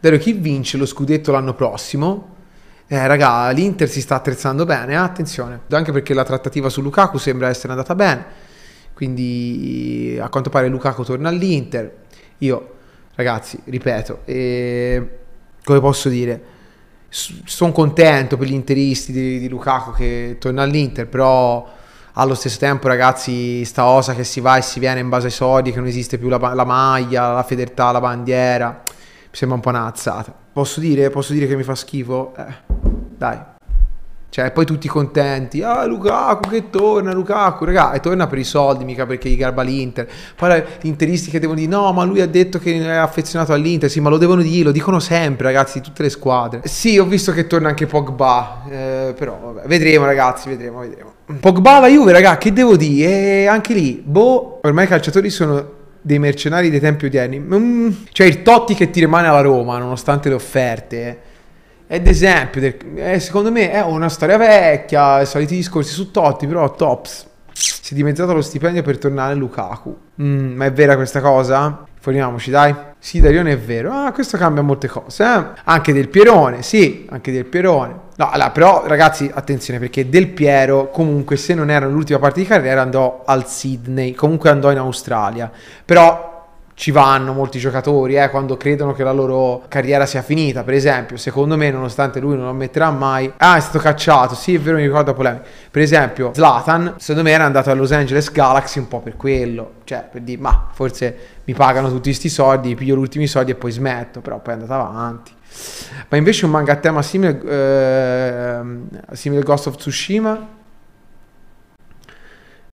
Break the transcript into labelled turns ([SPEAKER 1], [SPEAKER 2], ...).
[SPEAKER 1] Dario, chi vince lo scudetto l'anno prossimo? Eh, raga, l'Inter si sta attrezzando bene, eh? attenzione, anche perché la trattativa su Lukaku sembra essere andata bene, quindi a quanto pare Lukaku torna all'Inter. Io, ragazzi, ripeto, eh, come posso dire, sono contento per gli interisti di, di Lukaku che torna all'Inter, però allo stesso tempo ragazzi sta osa che si va e si viene in base ai soldi che non esiste più la, la, maglia la fedeltà la bandiera sembra un po' una azzata. Posso dire, posso dire che mi fa schifo? Eh, dai. Cioè, poi tutti contenti. Ah, Lukaku che torna, Lukaku, raga, e torna per i soldi, mica perché gli garba l'Inter. Poi gli interisti che devono dire "No, ma lui ha detto che è affezionato all'Inter". Sì, ma lo devono dire, lo dicono sempre, ragazzi, di tutte le squadre. Sì, ho visto che torna anche Pogba, eh, però vabbè, vedremo, ragazzi, vedremo, vedremo. Pogba la Juve, raga, che devo dire? E eh, anche lì, boh, ormai i calciatori sono dei mercenari dei tempi odierni, mm, cioè il Totti che ti rimane alla Roma nonostante le offerte, è d'esempio, eh, secondo me è una storia vecchia, soliti discorsi su Totti, però Tops si è dimezzato lo stipendio per tornare a Lukaku. Mm, ma è vera questa cosa? Informiamoci, dai. Sì, Darione è vero. Ah, questo cambia molte cose. Eh? Anche del Pierone, sì, anche del Pierone. No, allora, però ragazzi, attenzione perché Del Piero comunque se non era l'ultima parte di carriera andò al Sydney, comunque andò in Australia. Però ci vanno molti giocatori eh, quando credono che la loro carriera sia finita. Per esempio, secondo me, nonostante lui non lo ammetterà mai, ah, è stato cacciato. Sì, è vero, mi ricordo polemica. Per esempio, Zlatan, secondo me, era andato al Los Angeles Galaxy un po' per quello, cioè per dire, ma forse mi pagano tutti questi soldi, piglio gli ultimi soldi e poi smetto, però poi è andato avanti. Ma invece un manga a tema simile, eh, simile Ghost of Tsushima